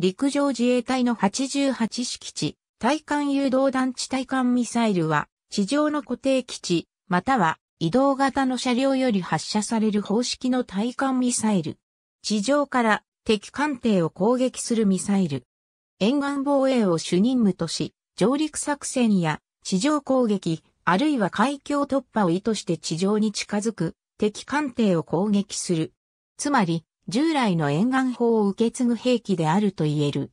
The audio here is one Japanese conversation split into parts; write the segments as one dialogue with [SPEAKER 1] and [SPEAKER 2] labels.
[SPEAKER 1] 陸上自衛隊の88式地、対艦誘導弾地対艦ミサイル
[SPEAKER 2] は、地上の固定基地、または移動型の車両より発射される方式の対艦ミサイル。地上から敵艦艇を攻撃するミサイル。沿岸防衛を主任務とし、上陸作戦や地上攻撃、あるいは海峡突破を意図して地上に近づく敵艦艇を攻撃する。つまり、従来の沿岸砲を受け継ぐ兵器であると言える。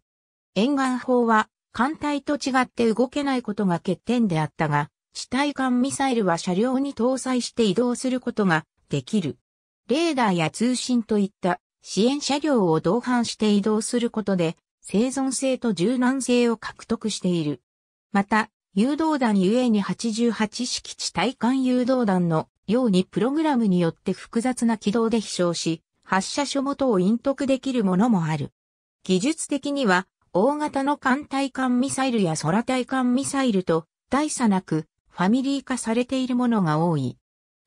[SPEAKER 2] 沿岸砲は艦隊と違って動けないことが欠点であったが、地対艦ミサイルは車両に搭載して移動することができる。レーダーや通信といった支援車両を同伴して移動することで生存性と柔軟性を獲得している。また、誘導弾ゆえに88式地対艦誘導弾のようにプログラムによって複雑な軌道で飛翔し、発射所元を隠匿できるものもある。技術的には、大型の艦隊艦ミサイルや空対艦ミサイルと、大差なく、ファミリー化されているものが多い。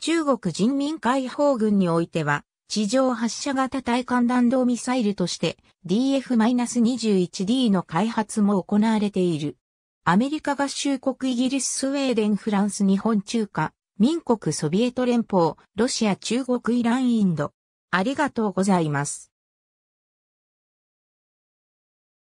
[SPEAKER 2] 中国人民解放軍においては、地上発射型対艦弾道ミサイルとして DF-21D の開発も行われている。アメリカ合衆国イギリススウェーデンフランス日本中華民国ソビエト連邦ロシア中国イラン
[SPEAKER 1] インドありがとうございます。